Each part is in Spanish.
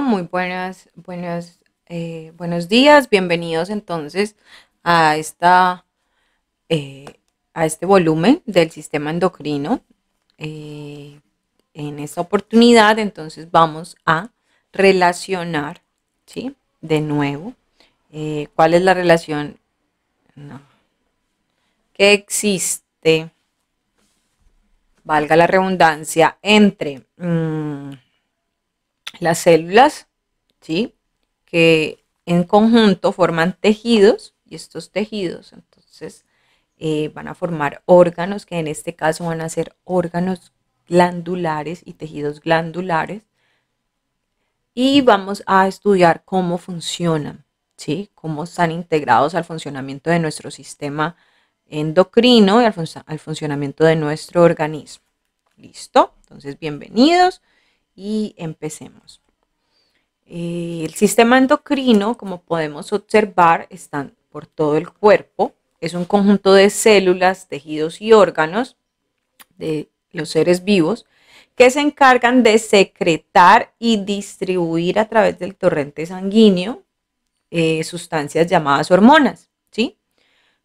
Muy buenas, buenas, eh, buenos días, bienvenidos entonces a, esta, eh, a este volumen del sistema endocrino. Eh, en esta oportunidad entonces vamos a relacionar, ¿sí? De nuevo, ¿cuál es la relación que existe, valga la redundancia, entre... Mm, las células, ¿sí? Que en conjunto forman tejidos y estos tejidos entonces eh, van a formar órganos que en este caso van a ser órganos glandulares y tejidos glandulares y vamos a estudiar cómo funcionan, ¿sí? Cómo están integrados al funcionamiento de nuestro sistema endocrino y al, al funcionamiento de nuestro organismo. ¿Listo? Entonces, bienvenidos y empecemos. Eh, el sistema endocrino, como podemos observar, está por todo el cuerpo. Es un conjunto de células, tejidos y órganos de los seres vivos que se encargan de secretar y distribuir a través del torrente sanguíneo eh, sustancias llamadas hormonas. ¿sí?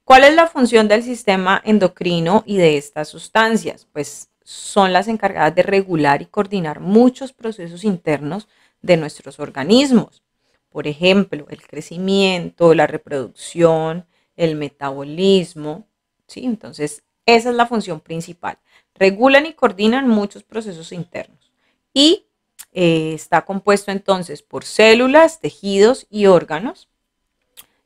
¿Cuál es la función del sistema endocrino y de estas sustancias? Pues son las encargadas de regular y coordinar muchos procesos internos de nuestros organismos. Por ejemplo, el crecimiento, la reproducción, el metabolismo. ¿sí? Entonces, esa es la función principal. Regulan y coordinan muchos procesos internos. Y eh, está compuesto entonces por células, tejidos y órganos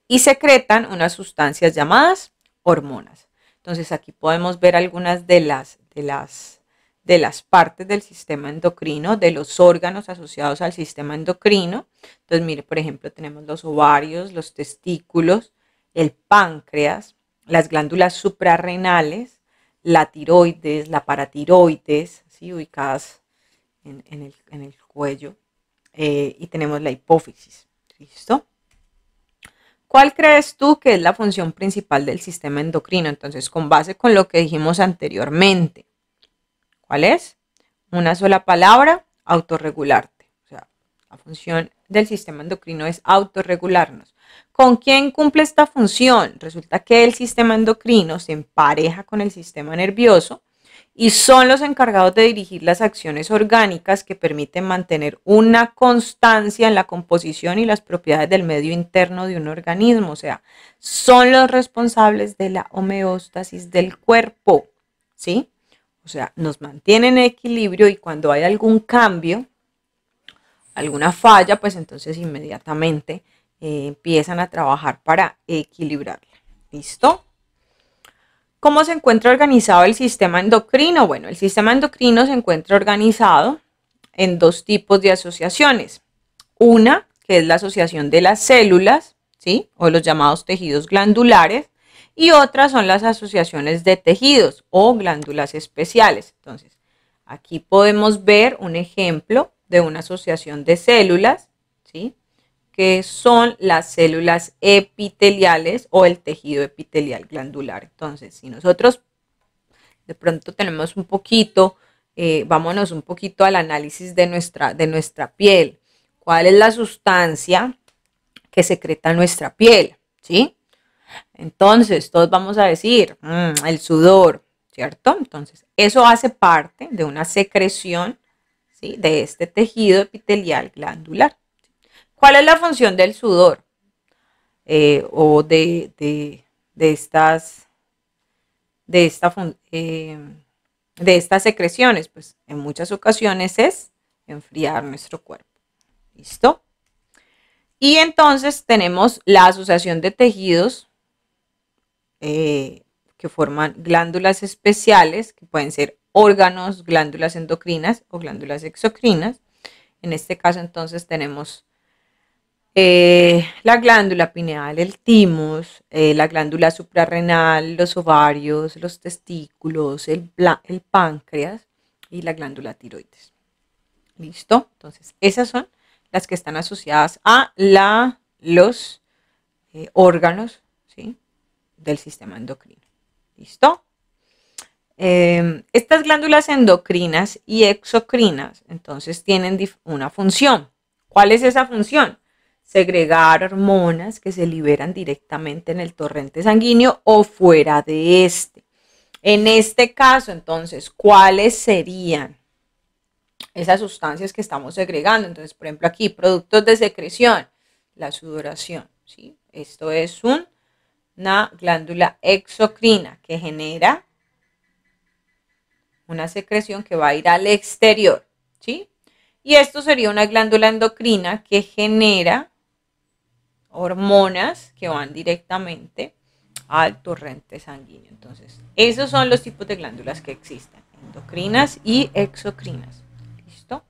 y secretan unas sustancias llamadas hormonas. Entonces aquí podemos ver algunas de las de las, de las partes del sistema endocrino, de los órganos asociados al sistema endocrino. Entonces, mire, por ejemplo, tenemos los ovarios, los testículos, el páncreas, las glándulas suprarrenales, la tiroides, la paratiroides, ¿sí? ubicadas en, en, el, cuello, eh, y tenemos la hipófisis. ¿Listo? ¿Cuál crees tú que es la función principal del sistema endocrino? Entonces, con base con lo que dijimos anteriormente, ¿cuál es? Una sola palabra, autorregularte. O sea, la función del sistema endocrino es autorregularnos. ¿Con quién cumple esta función? Resulta que el sistema endocrino se empareja con el sistema nervioso y son los encargados de dirigir las acciones orgánicas que permiten mantener una constancia en la composición y las propiedades del medio interno de un organismo, o sea, son los responsables de la homeostasis del cuerpo, ¿sí? O sea, nos mantienen en equilibrio y cuando hay algún cambio, alguna falla, pues entonces inmediatamente eh, empiezan a trabajar para equilibrarla. ¿Listo? ¿Cómo se encuentra organizado el sistema endocrino? Bueno, el sistema endocrino se encuentra organizado en dos tipos de asociaciones. Una, que es la asociación de las células, ¿sí? O los llamados tejidos glandulares. Y otra son las asociaciones de tejidos o glándulas especiales. Entonces, aquí podemos ver un ejemplo de una asociación de células que son las células epiteliales o el tejido epitelial glandular. Entonces, si nosotros de pronto tenemos un poquito, eh, vámonos un poquito al análisis de nuestra, de nuestra piel. ¿Cuál es la sustancia que secreta nuestra piel? ¿Sí? Entonces, todos vamos a decir, mm, el sudor, ¿cierto? Entonces, eso hace parte de una secreción ¿sí? de este tejido epitelial glandular. ¿Cuál es la función del sudor eh, o de, estas, de, esta, eh, de estas secreciones? Pues en muchas ocasiones es enfriar nuestro cuerpo. ¿Listo? Y entonces tenemos la asociación de tejidos eh, que forman glándulas especiales, que pueden ser órganos, glándulas endocrinas o glándulas exocrinas. En este caso entonces tenemos eh, la glándula pineal, el timus, eh, la glándula suprarrenal, los ovarios, los testículos, el, páncreas y la glándula tiroides. ¿Listo? Entonces, esas son las que están asociadas a la, los eh, órganos del sistema endocrino. ¿Listo? Em, estas glándulas endocrinas y exocrinas, entonces, tienen una función. ¿Cuál es esa función? segregar hormonas que se liberan directamente en el torrente sanguíneo o fuera de este. En este caso, entonces, ¿cuáles serían esas sustancias que estamos segregando? Entonces, por ejemplo, aquí, productos de secreción, la sudoración, ¿sí? Esto es una glándula exocrina que genera una secreción que va a ir al exterior, ¿sí? Y esto sería una glándula endocrina que genera hormonas que van directamente al torrente sanguíneo. Entonces, esos son los tipos de glándulas que existen, endocrinas y exocrinas. ¿Listo?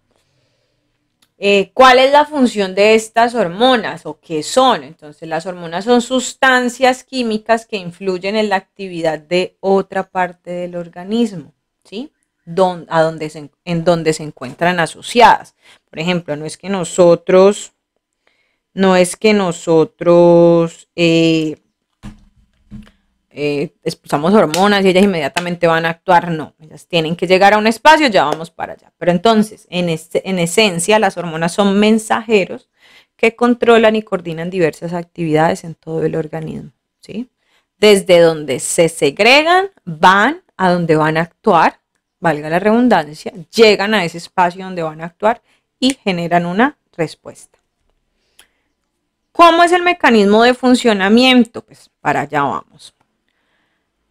Eh, ¿Cuál es la función de estas hormonas o qué son? Entonces, las hormonas son sustancias químicas que influyen en la actividad de otra parte del organismo, ¿sí? a en donde se encuentran asociadas. Por ejemplo, no es que nosotros no es que nosotros eh, eh, expulsamos hormonas y ellas inmediatamente van a actuar, no, ellas tienen que llegar a un espacio, ya vamos para allá. Pero entonces, en, en esencia, las hormonas son mensajeros que controlan y coordinan diversas actividades en todo el organismo, ¿sí? Desde donde se segregan, van a donde van a actuar, valga la redundancia, llegan a ese espacio donde van a actuar y generan una respuesta. ¿Cómo es el mecanismo de funcionamiento? Pues para allá vamos.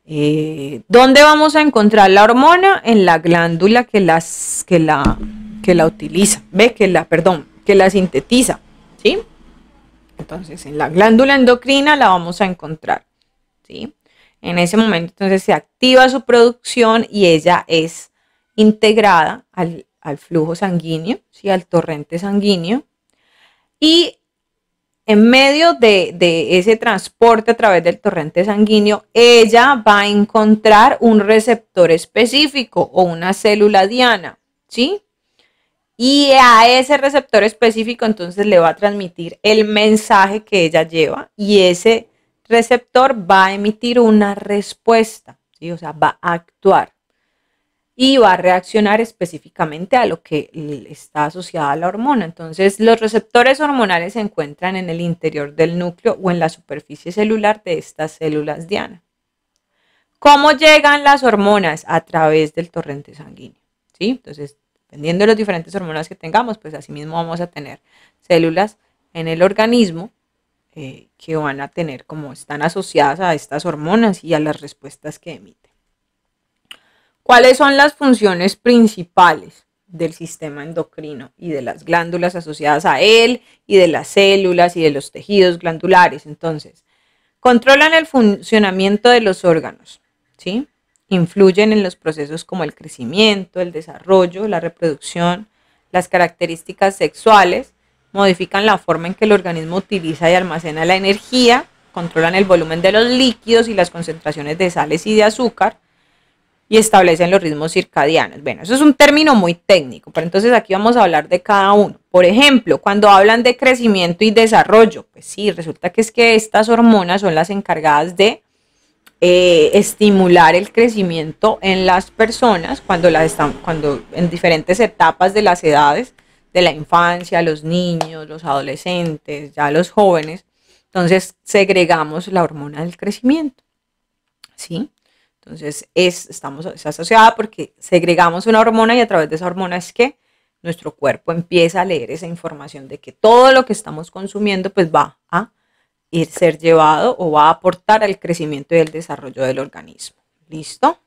Eh, ¿Dónde vamos a encontrar la hormona? En la glándula que, las, que, la, que la utiliza, ve que la, perdón, que la sintetiza, ¿sí? Entonces, en la glándula endocrina la vamos a encontrar, ¿sí? En ese momento, entonces, se activa su producción y ella es integrada al, flujo sanguíneo, ¿sí? Al torrente sanguíneo. Y en medio de, ese transporte a través del torrente sanguíneo, ella va a encontrar un receptor específico o una célula diana, ¿sí? Y a ese receptor específico entonces le va a transmitir el mensaje que ella lleva y ese receptor va a emitir una respuesta, ¿sí? O sea, va a actuar y va a reaccionar específicamente a lo que está asociada a la hormona. Entonces, los receptores hormonales se encuentran en el interior del núcleo o en la superficie celular de estas células diana. ¿Cómo llegan las hormonas? A través del torrente sanguíneo. ¿sí? Entonces, dependiendo de las diferentes hormonas que tengamos, pues asimismo vamos a tener células en el organismo eh, que van a tener como están asociadas a estas hormonas y a las respuestas que emiten. ¿Cuáles son las funciones principales del sistema endocrino y de las glándulas asociadas a él y de las células y de los tejidos glandulares? Entonces, controlan el funcionamiento de los órganos, Influyen en los procesos como el crecimiento, el desarrollo, la reproducción, las características sexuales, modifican la forma en que el organismo utiliza y almacena la energía, controlan el volumen de los líquidos y las concentraciones de sales y de azúcar, y establecen los ritmos circadianos. Bueno, eso es un término muy técnico, pero entonces aquí vamos a hablar de cada uno. Por ejemplo, cuando hablan de crecimiento y desarrollo, pues sí, resulta que es que estas hormonas son las encargadas de eh, estimular el crecimiento en las personas cuando, las están, cuando en diferentes etapas de las edades, de la infancia, los niños, los adolescentes, ya los jóvenes. Entonces segregamos la hormona del crecimiento. ¿Sí? Entonces, es, estamos, asociada porque segregamos una hormona y a través de esa hormona es que nuestro cuerpo empieza a leer esa información de que todo lo que estamos consumiendo pues va a ir ser llevado o va a aportar al crecimiento y al desarrollo del organismo. ¿Listo?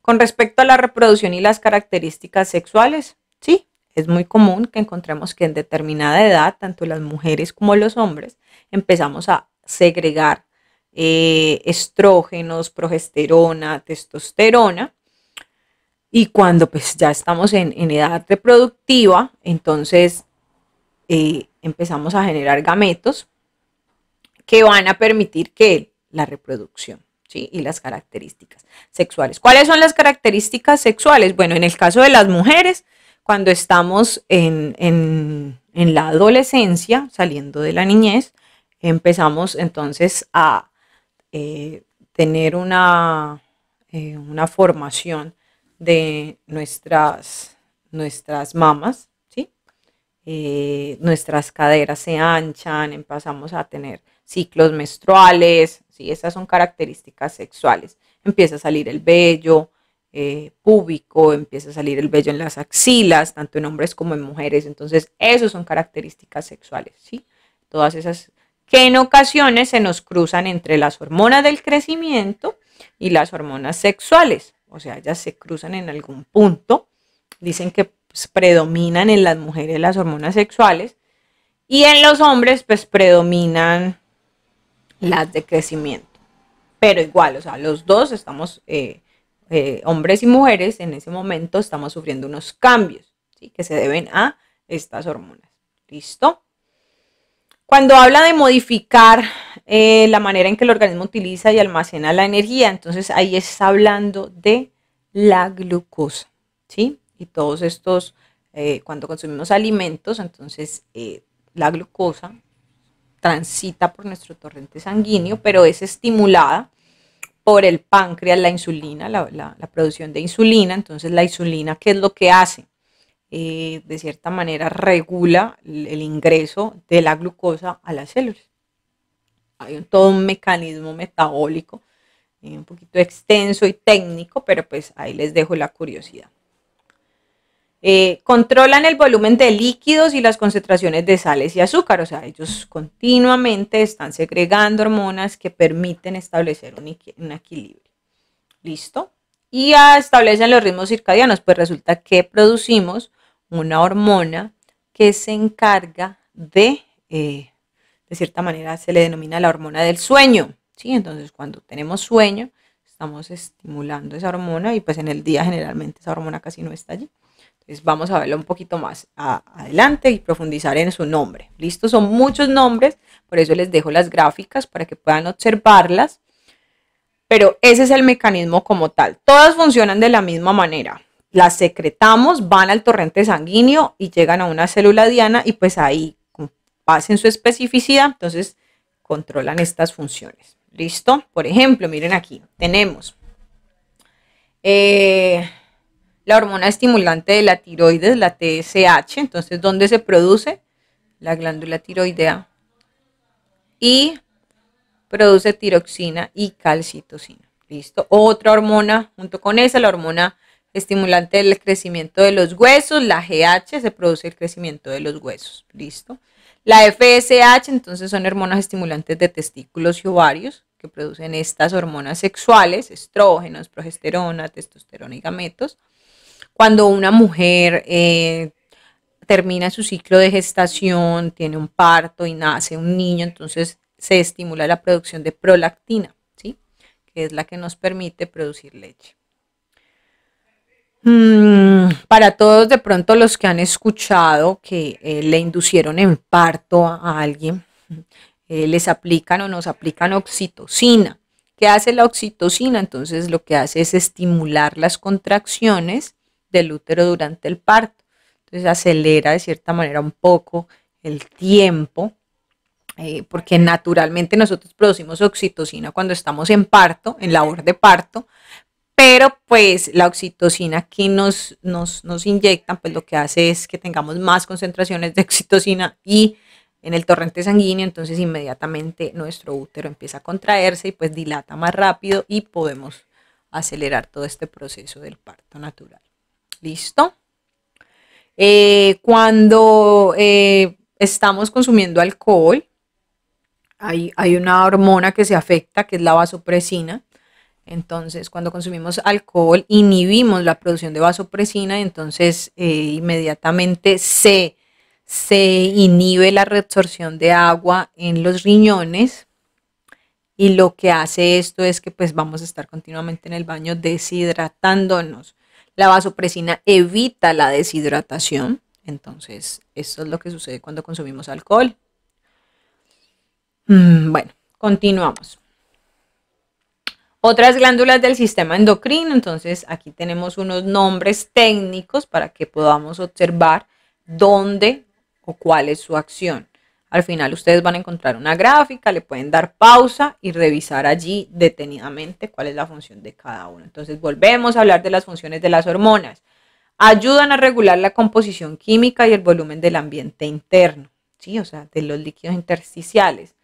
Con respecto a la reproducción y las características sexuales, sí, es muy común que encontremos que en determinada edad, tanto las mujeres como los hombres, empezamos a segregar eh, estrógenos, progesterona, testosterona. Y cuando pues ya estamos en, edad reproductiva, entonces eh, empezamos a generar gametos que van a permitir que la reproducción ¿sí? y las características sexuales. ¿Cuáles son las características sexuales? Bueno, en el caso de las mujeres, cuando estamos en la adolescencia, saliendo de la niñez, empezamos entonces a eh, tener una, eh, una formación de nuestras, nuestras mamas, ¿sí? Eh, nuestras caderas se anchan, empezamos a tener ciclos menstruales, ¿sí? esas son características sexuales. Empieza a salir el vello púbico, empieza a salir el vello en las axilas, tanto en hombres como en mujeres. Entonces, esas son características sexuales, ¿sí? Todas esas que en ocasiones se nos cruzan entre las hormonas del crecimiento y las hormonas sexuales. O sea, ellas se cruzan en algún punto. Dicen que pues, predominan en las mujeres las hormonas sexuales y en los hombres pues predominan las de crecimiento. Pero igual, o sea, los dos estamos, eh, eh, hombres y mujeres, en ese momento estamos sufriendo unos cambios que se deben a estas hormonas. ¿Listo? Cuando habla de modificar eh, la manera en que el organismo utiliza y almacena la energía, entonces ahí está hablando de la glucosa, ¿sí? Y todos estos, eh, cuando consumimos alimentos, entonces eh, la glucosa transita por nuestro torrente sanguíneo, pero es estimulada por el páncreas, la insulina, la, la producción de insulina. Entonces la insulina, ¿qué es lo que hace? Eh, de cierta manera regula el, ingreso de la glucosa a las células. Hay todo un mecanismo metabólico eh, un poquito extenso y técnico, pero pues ahí les dejo la curiosidad. Eh, controlan el volumen de líquidos y las concentraciones de sales y azúcar, o sea, ellos continuamente están segregando hormonas que permiten establecer un equilibrio. ¿Listo? Y establecen los ritmos circadianos, pues resulta que producimos una hormona que se encarga de, eh, de cierta manera se le denomina la hormona del sueño. ¿sí? Entonces cuando tenemos sueño, estamos estimulando esa hormona y pues en el día generalmente esa hormona casi no está allí. Entonces vamos a verlo un poquito más adelante y profundizar en su nombre. Listo, son muchos nombres, por eso les dejo las gráficas para que puedan observarlas. Pero ese es el mecanismo como tal. Todas funcionan de la misma manera las secretamos, van al torrente sanguíneo y llegan a una célula diana y pues ahí pasen su especificidad, entonces controlan estas funciones. ¿Listo? Por ejemplo, miren aquí, tenemos eh, la hormona estimulante de la tiroides, la TSH, entonces ¿dónde se produce? La glándula tiroidea y produce tiroxina y calcitocina. ¿Listo? Otra hormona junto con esa, la hormona estimulante del crecimiento de los huesos, la GH se produce el crecimiento de los huesos, listo. La FSH entonces son hormonas estimulantes de testículos y ovarios que producen estas hormonas sexuales, estrógenos, progesterona, testosterona y gametos. Cuando una mujer eh, termina su ciclo de gestación, tiene un parto y nace un niño, entonces se estimula la producción de prolactina, ¿sí? que es la que nos permite producir leche. Mm, para todos de pronto los que han escuchado que eh, le inducieron en parto a, alguien, eh, les aplican o nos aplican oxitocina. ¿Qué hace la oxitocina? Entonces lo que hace es estimular las contracciones del útero durante el parto. Entonces acelera de cierta manera un poco el tiempo, eh, porque naturalmente nosotros producimos oxitocina cuando estamos en parto, en labor de parto, pero pues la oxitocina que nos, nos, inyectan, pues lo que hace es que tengamos más concentraciones de oxitocina y en el torrente sanguíneo, entonces inmediatamente nuestro útero empieza a contraerse y pues dilata más rápido y podemos acelerar todo este proceso del parto natural. ¿Listo? Eh, cuando eh, estamos consumiendo alcohol, hay, hay, una hormona que se afecta, que es la vasopresina, entonces, cuando consumimos alcohol, inhibimos la producción de vasopresina, entonces eh, inmediatamente se, inhibe la reabsorción de agua en los riñones y lo que hace esto es que pues vamos a estar continuamente en el baño deshidratándonos. La vasopresina evita la deshidratación, entonces esto es lo que sucede cuando consumimos alcohol. Mm, bueno, continuamos. Otras glándulas del sistema endocrino, entonces aquí tenemos unos nombres técnicos para que podamos observar dónde o cuál es su acción. Al final ustedes van a encontrar una gráfica, le pueden dar pausa y revisar allí detenidamente cuál es la función de cada uno. Entonces volvemos a hablar de las funciones de las hormonas. Ayudan a regular la composición química y el volumen del ambiente interno, ¿sí? o sea, de los líquidos intersticiales.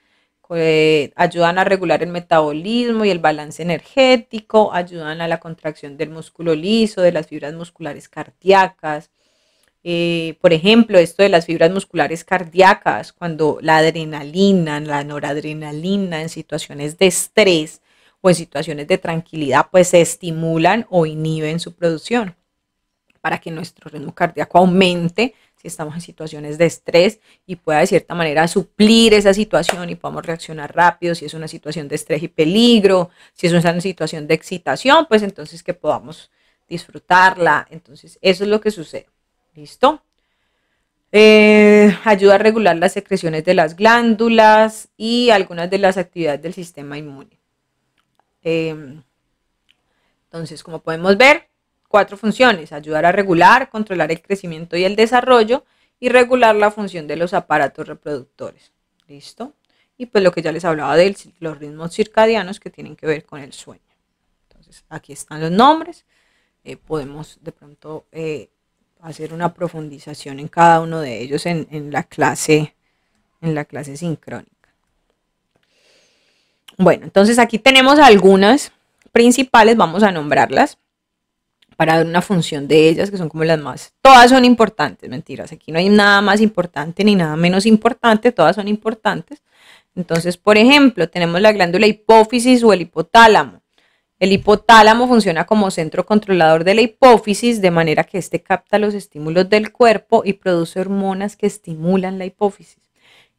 Eh, ayudan a regular el metabolismo y el balance energético, ayudan a la contracción del músculo liso, de las fibras musculares cardíacas. Eh, por ejemplo, esto de las fibras musculares cardíacas, cuando la adrenalina, la noradrenalina en situaciones de estrés o en situaciones de tranquilidad, pues se estimulan o inhiben su producción para que nuestro ritmo cardíaco aumente estamos en situaciones de estrés y pueda de cierta manera suplir esa situación y podamos reaccionar rápido si es una situación de estrés y peligro, si es una situación de excitación, pues entonces que podamos disfrutarla. Entonces, eso es lo que sucede. ¿Listo? Eh, ayuda a regular las secreciones de las glándulas y algunas de las actividades del sistema inmune. Eh, entonces, como podemos ver, cuatro funciones, ayudar a regular, controlar el crecimiento y el desarrollo y regular la función de los aparatos reproductores. ¿Listo? Y pues lo que ya les hablaba de los ritmos circadianos que tienen que ver con el sueño. Entonces, aquí están los nombres. Eh, podemos de pronto eh, hacer una profundización en cada uno de ellos en, la clase en la clase sincrónica. Bueno, entonces aquí tenemos algunas principales, vamos a nombrarlas para dar una función de ellas, que son como las más, todas son importantes, mentiras, aquí no hay nada más importante ni nada menos importante, todas son importantes. Entonces, por ejemplo, tenemos la glándula hipófisis o el hipotálamo. El hipotálamo funciona como centro controlador de la hipófisis, de manera que éste capta los estímulos del cuerpo y produce hormonas que estimulan la hipófisis.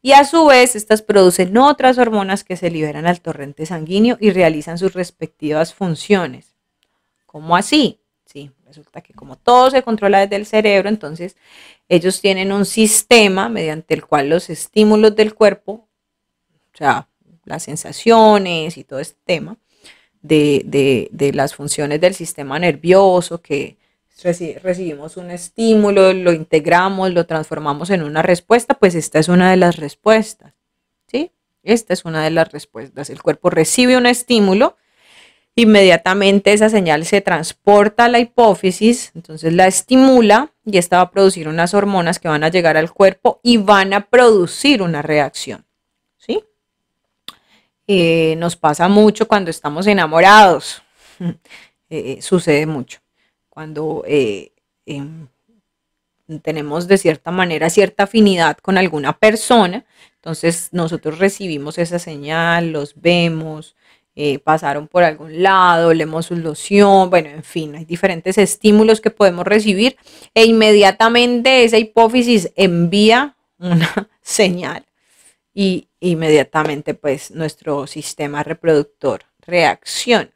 Y a su vez, estas producen otras hormonas que se liberan al torrente sanguíneo y realizan sus respectivas funciones. ¿Cómo así? Sí, resulta que como todo se controla desde el cerebro, entonces ellos tienen un sistema mediante el cual los estímulos del cuerpo, o sea, las sensaciones y todo este tema de, las funciones del sistema nervioso que recibimos un estímulo, lo integramos, lo transformamos en una respuesta, pues esta es una de las respuestas, ¿sí? Esta es una de las respuestas. El cuerpo recibe un estímulo, Inmediatamente esa señal se transporta a la hipófisis, entonces la estimula y esta va a producir unas hormonas que van a llegar al cuerpo y van a producir una reacción. ¿sí? Eh, nos pasa mucho cuando estamos enamorados, eh, sucede mucho. Cuando eh, em, tenemos de cierta manera cierta afinidad con alguna persona, entonces nosotros recibimos esa señal, los vemos, eh, pasaron por algún lado, leemos su loción, bueno, en fin, hay diferentes estímulos que podemos recibir e inmediatamente esa hipófisis envía una señal y inmediatamente pues nuestro sistema reproductor reacciona.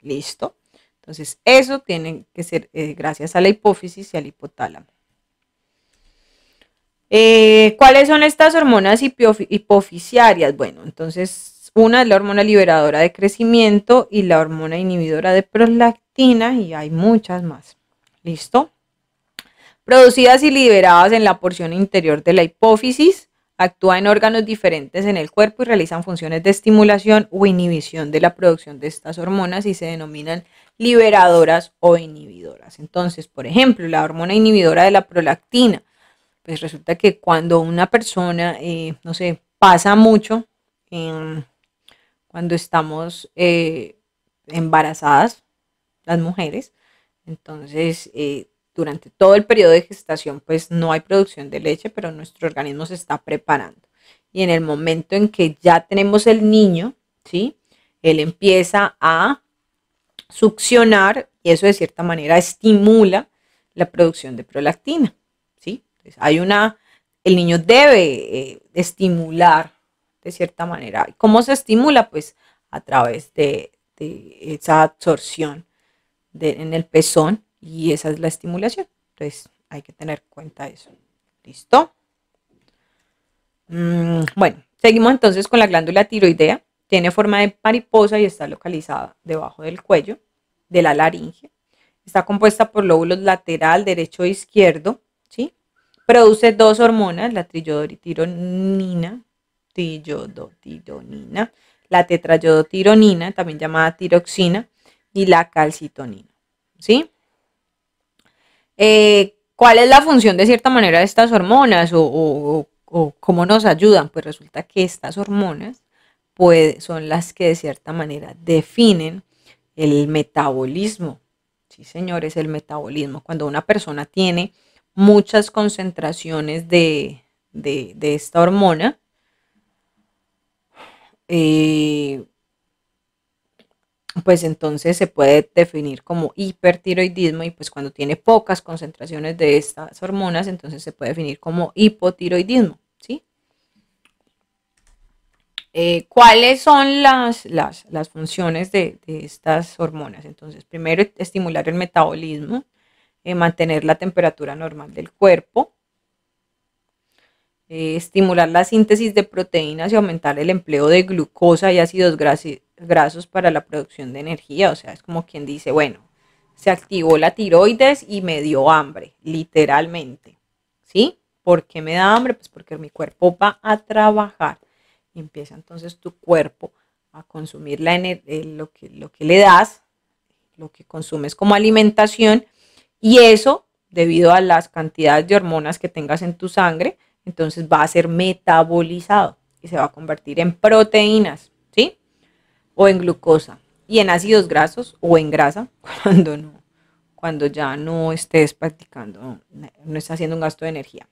¿Listo? Entonces eso tiene que ser eh, gracias a la hipófisis y al hipotálamo. Eh, ¿Cuáles son estas hormonas hipoficiarias? Bueno, entonces una es la hormona liberadora de crecimiento y la hormona inhibidora de prolactina y hay muchas más. ¿Listo? Producidas y liberadas en la porción interior de la hipófisis, actúa en órganos diferentes en el cuerpo y realizan funciones de estimulación o inhibición de la producción de estas hormonas y se denominan liberadoras o inhibidoras. Entonces, por ejemplo, la hormona inhibidora de la prolactina, pues resulta que cuando una persona, eh, no sé, pasa mucho, en cuando estamos eh, embarazadas, las mujeres. Entonces, eh, durante todo el periodo de gestación, pues no hay producción de leche, pero nuestro organismo se está preparando. Y en el momento en que ya tenemos el niño, ¿sí? Él empieza a succionar y eso de cierta manera estimula la producción de prolactina, ¿sí? hay una, el niño debe eh, estimular de cierta manera. ¿Cómo se estimula? Pues a través de, esa absorción en el pezón y esa es la estimulación. Entonces hay que tener cuenta eso. ¿Listo? Mm, bueno, seguimos entonces con la glándula tiroidea. Tiene forma de mariposa y está localizada debajo del cuello, de la laringe. Está compuesta por lóbulos lateral, derecho e izquierdo. Produce dos hormonas, la trillodoritironina la tetrayodotironina, también llamada tiroxina, y la calcitonina. ¿Sí? Eh, ¿Cuál es la función de cierta manera de estas hormonas o, cómo nos ayudan? Pues resulta que estas hormonas son las que de cierta manera definen el metabolismo. Sí, señores, el metabolismo. Cuando una persona tiene muchas concentraciones de esta hormona, eh, pues entonces se puede definir como hipertiroidismo y pues cuando tiene pocas concentraciones de estas hormonas, entonces se puede definir como hipotiroidismo, ¿sí? Eh, ¿Cuáles son las, funciones de, estas hormonas? Entonces, primero, estimular el metabolismo, eh, mantener la temperatura normal del cuerpo, eh, estimular la síntesis de proteínas y aumentar el empleo de glucosa y ácidos grasos para la producción de energía. O sea, es como quien dice, bueno, se activó la tiroides y me dio hambre, literalmente. ¿Sí? ¿Por qué me da hambre? Pues porque mi cuerpo va a trabajar. empieza entonces tu cuerpo a consumir la eh, lo, que, lo que le das, lo que consumes como alimentación, y eso, debido a las cantidades de hormonas que tengas en tu sangre, entonces va a ser metabolizado y se va a convertir en proteínas, ¿sí? O en glucosa y en ácidos grasos o en grasa cuando no cuando ya no estés practicando, no estés haciendo un gasto de energía.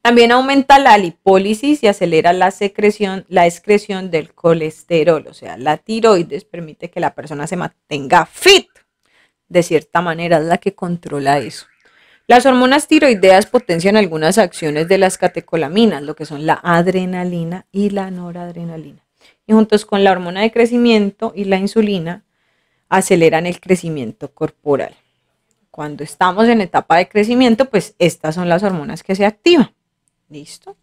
También aumenta la lipólisis y acelera la secreción, la excreción del colesterol, o sea, la tiroides permite que la persona se mantenga fit. De cierta manera es la que controla eso. Las hormonas tiroideas potencian algunas acciones de las catecolaminas, lo que son la adrenalina y la noradrenalina. Y juntos con la hormona de crecimiento y la insulina, aceleran el crecimiento corporal. Cuando estamos en etapa de crecimiento, pues estas son las hormonas que se activan. ¿Listo?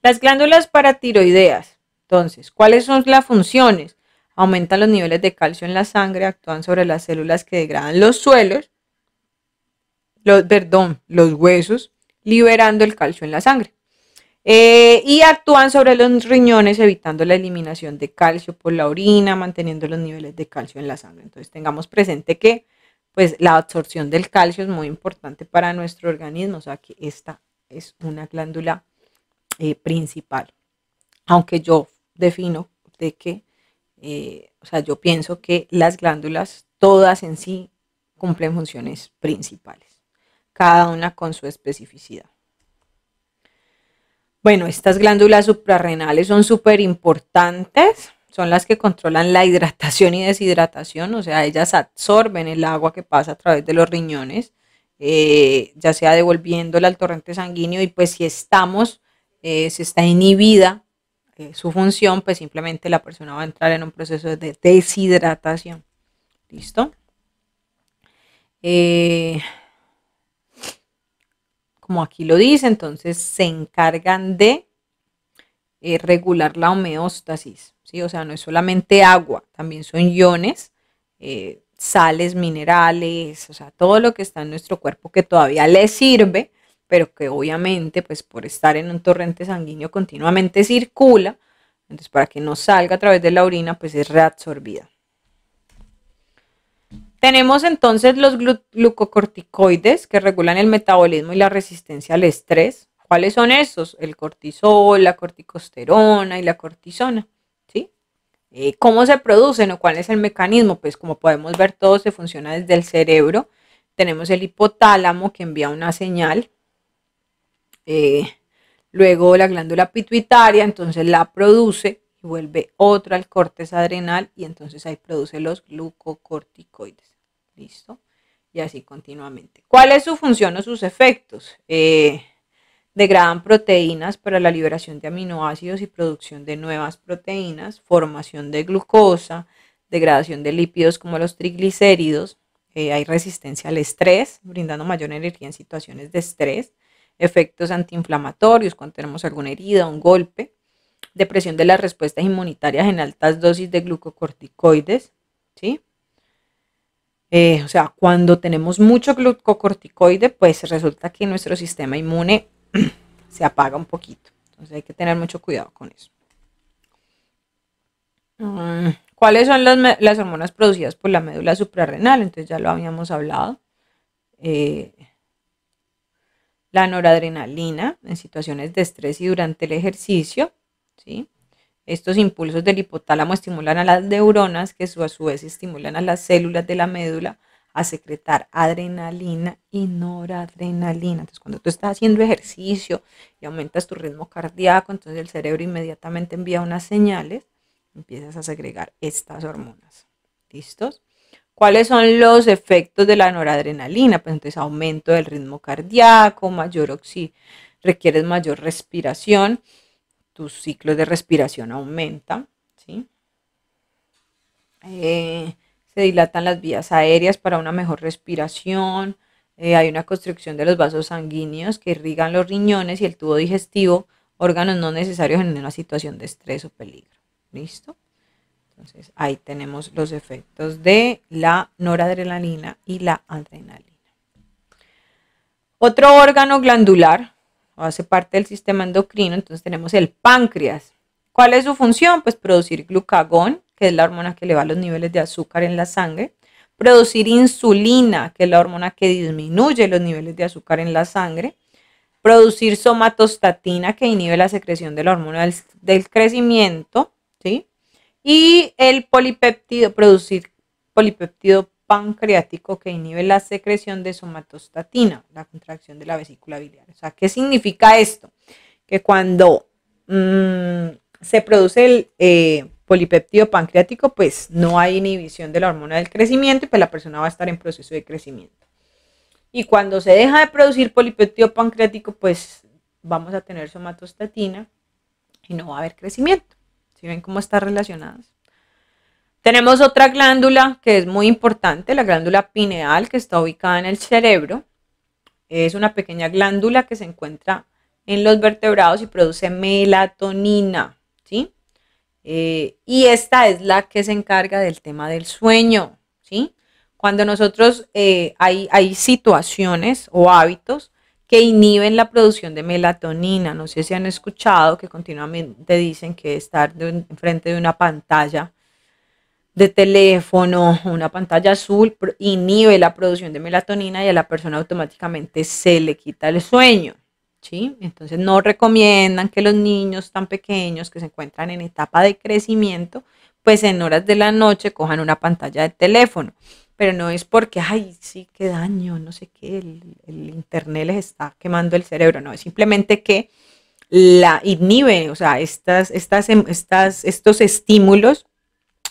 Las glándulas paratiroideas. Entonces, ¿cuáles son las funciones? Aumentan los niveles de calcio en la sangre, actúan sobre las células que degradan los suelos, los, perdón, los huesos, liberando el calcio en la sangre. Eh, y actúan sobre los riñones evitando la eliminación de calcio por la orina, manteniendo los niveles de calcio en la sangre. Entonces tengamos presente que pues, la absorción del calcio es muy importante para nuestro organismo, o sea que esta es una glándula eh, principal. Aunque yo defino de que, eh, o sea, yo pienso que las glándulas todas en sí cumplen funciones principales cada una con su especificidad. Bueno, estas glándulas suprarrenales son súper importantes, son las que controlan la hidratación y deshidratación, o sea, ellas absorben el agua que pasa a través de los riñones, eh, ya sea devolviéndola al torrente sanguíneo y pues si estamos, eh, si está inhibida eh, su función, pues simplemente la persona va a entrar en un proceso de deshidratación. ¿Listo? Eh, como aquí lo dice, entonces se encargan de eh, regular la homeostasis, ¿sí? O sea, no es solamente agua, también son iones, eh, sales, minerales, o sea, todo lo que está en nuestro cuerpo que todavía le sirve, pero que obviamente, pues por estar en un torrente sanguíneo continuamente circula, entonces para que no salga a través de la orina, pues es reabsorbida. Tenemos entonces los glucocorticoides que regulan el metabolismo y la resistencia al estrés. ¿Cuáles son esos? El cortisol, la corticosterona y la cortisona. ¿sí? Eh, ¿Cómo se producen o cuál es el mecanismo? Pues como podemos ver, todo se funciona desde el cerebro. Tenemos el hipotálamo que envía una señal. Eh, luego la glándula pituitaria, entonces la produce y vuelve otra al cortes adrenal y entonces ahí produce los glucocorticoides. ¿Listo? Y así continuamente. ¿Cuál es su función o sus efectos? Eh, degradan proteínas para la liberación de aminoácidos y producción de nuevas proteínas, formación de glucosa, degradación de lípidos como los triglicéridos, eh, hay resistencia al estrés, brindando mayor energía en situaciones de estrés, efectos antiinflamatorios cuando tenemos alguna herida, un golpe, depresión de las respuestas inmunitarias en altas dosis de glucocorticoides, ¿sí? Eh, o sea, cuando tenemos mucho glucocorticoide, pues resulta que nuestro sistema inmune se apaga un poquito. Entonces hay que tener mucho cuidado con eso. Mm, ¿Cuáles son las, hormonas producidas por la médula suprarrenal? Entonces ya lo habíamos hablado. Eh, la noradrenalina en situaciones de estrés y durante el ejercicio, ¿sí? Estos impulsos del hipotálamo estimulan a las neuronas, que a su vez estimulan a las células de la médula a secretar adrenalina y noradrenalina. Entonces, cuando tú estás haciendo ejercicio y aumentas tu ritmo cardíaco, entonces el cerebro inmediatamente envía unas señales, empiezas a segregar estas hormonas. ¿Listos? ¿Cuáles son los efectos de la noradrenalina? Pues entonces aumento del ritmo cardíaco, mayor oxígeno, requieres mayor respiración tus ciclos de respiración aumentan, ¿sí? Eh, se dilatan las vías aéreas para una mejor respiración, eh, hay una construcción de los vasos sanguíneos que irrigan los riñones y el tubo digestivo, órganos no necesarios en una situación de estrés o peligro. ¿Listo? Entonces ahí tenemos los efectos de la noradrenalina y la adrenalina. Otro órgano glandular hace parte del sistema endocrino, entonces tenemos el páncreas. ¿Cuál es su función? Pues producir glucagón, que es la hormona que eleva los niveles de azúcar en la sangre, producir insulina, que es la hormona que disminuye los niveles de azúcar en la sangre, producir somatostatina, que inhibe la secreción de la hormona del, crecimiento, ¿sí? y el polipéptido, producir polipéptido pancreático que inhibe la secreción de somatostatina, la contracción de la vesícula biliar. O sea, ¿qué significa esto? Que cuando mm, se produce el eh, polipeptido pancreático, pues no hay inhibición de la hormona del crecimiento y pues la persona va a estar en proceso de crecimiento. Y cuando se deja de producir polipeptido pancreático, pues vamos a tener somatostatina y no va a haber crecimiento. ¿Sí ven cómo están relacionadas? Tenemos otra glándula que es muy importante, la glándula pineal, que está ubicada en el cerebro. Es una pequeña glándula que se encuentra en los vertebrados y produce melatonina, ¿sí? Eh, y esta es la que se encarga del tema del sueño, ¿sí? Cuando nosotros eh, hay, situaciones o hábitos que inhiben la producción de melatonina, no sé si han escuchado que continuamente dicen que estar enfrente frente de una pantalla de teléfono, una pantalla azul, inhibe la producción de melatonina y a la persona automáticamente se le quita el sueño. ¿sí? Entonces no recomiendan que los niños tan pequeños que se encuentran en etapa de crecimiento, pues en horas de la noche cojan una pantalla de teléfono. Pero no es porque, ay, sí, qué daño, no sé qué, el, internet les está quemando el cerebro. No, es simplemente que la inhibe, o sea, estas, estas, em, estos estímulos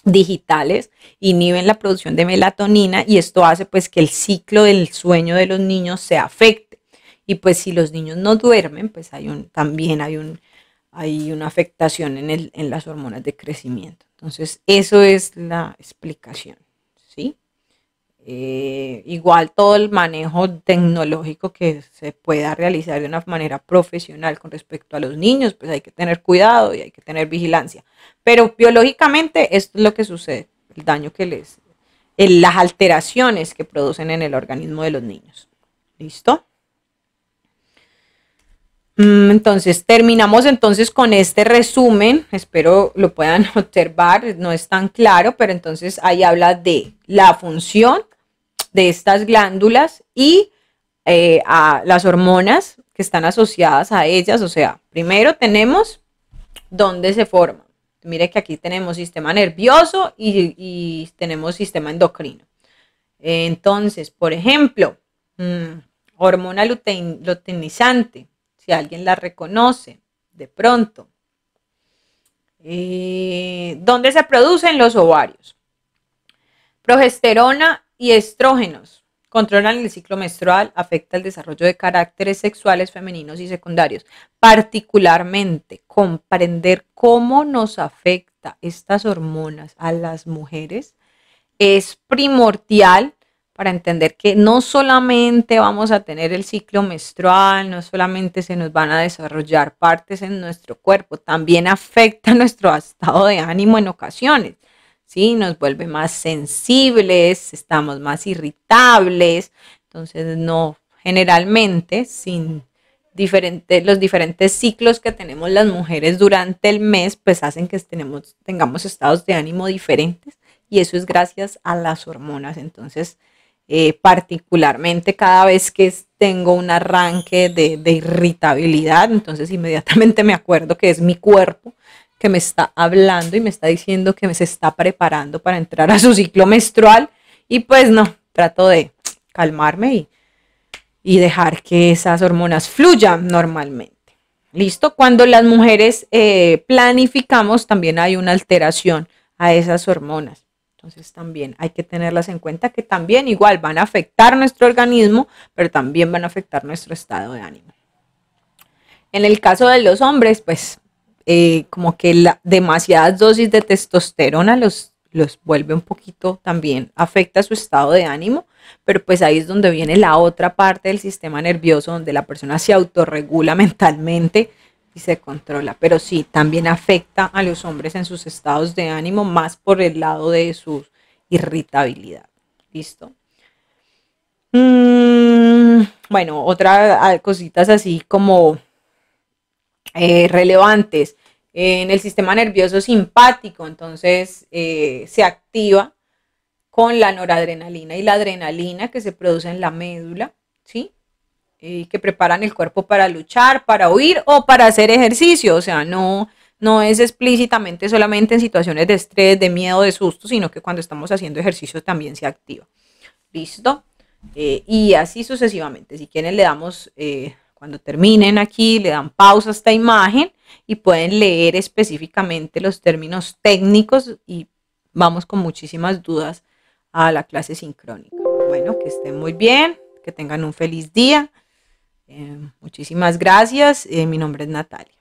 digitales inhiben la producción de melatonina y esto hace pues que el ciclo del sueño de los niños se afecte. Y pues si los niños no duermen, pues hay un, también hay, un, hay una afectación en, el, en las hormonas de crecimiento. Entonces, eso es la explicación, ¿sí? Eh, igual todo el manejo tecnológico que se pueda realizar de una manera profesional con respecto a los niños, pues hay que tener cuidado y hay que tener vigilancia. Pero biológicamente esto es lo que sucede, el daño que les, las alteraciones que producen en el organismo de los niños. ¿Listo? Mm, entonces, terminamos entonces con este resumen, espero lo puedan observar, no es tan claro, pero entonces ahí habla de la función, de estas glándulas y eh, a las hormonas que están asociadas a ellas. O sea, primero tenemos dónde se forman. Mire que aquí tenemos sistema nervioso y, tenemos sistema endocrino. Entonces, por ejemplo, mm, hormona luteinizante, si alguien la reconoce de pronto. Eh, ¿Dónde se producen los ovarios? Progesterona y estrógenos. Controlan el ciclo menstrual, afecta el desarrollo de caracteres sexuales femeninos y secundarios. Particularmente, comprender cómo nos afecta estas hormonas a las mujeres es primordial para entender que no solamente vamos a tener el ciclo menstrual, no solamente se nos van a desarrollar partes en nuestro cuerpo, también afecta nuestro estado de ánimo en ocasiones. ¿sí? Nos vuelve más sensibles, estamos más irritables, entonces no, generalmente sin los diferentes ciclos que tenemos las mujeres durante el mes, pues hacen que tenemos, tengamos estados de ánimo diferentes y eso es gracias a las hormonas. Entonces, eh, particularmente cada vez que tengo un arranque de irritabilidad, entonces inmediatamente me acuerdo que es mi cuerpo que me está hablando y me está diciendo que se está preparando para entrar a su ciclo menstrual. Y pues no, trato de calmarme y, dejar que esas hormonas fluyan normalmente. ¿Listo? Cuando las mujeres eh, planificamos, también hay una alteración a esas hormonas. Entonces también hay que tenerlas en cuenta que también igual van a afectar nuestro organismo, pero también van a afectar nuestro estado de ánimo. En el caso de los hombres, pues eh, como que la, demasiadas dosis de testosterona los, los vuelve un poquito también, afecta su estado de ánimo, pero pues ahí es donde viene la otra parte del sistema nervioso, donde la persona se autorregula mentalmente y se controla, pero sí, también afecta a los hombres en sus estados de ánimo, más por el lado de su irritabilidad. ¿Listo? Mm, bueno, otras ah, cositas así como eh, relevantes en el sistema nervioso simpático, entonces eh, se activa con la noradrenalina y la adrenalina que se produce en la médula, ¿sí? Y eh, que preparan el cuerpo para luchar, para huir o para hacer ejercicio, o sea, no, no es explícitamente solamente en situaciones de estrés, de miedo, de susto, sino que cuando estamos haciendo ejercicio también se activa. ¿Listo? y así sucesivamente. Si quieren le damos cuando terminen aquí, le dan pausa a esta imagen y pueden leer específicamente los términos técnicos y vamos con muchísimas dudas a la clase sincrónica. Bueno, que estén muy bien, que tengan un feliz día. Eh, muchísimas gracias. Eh, mi nombre es Natalia.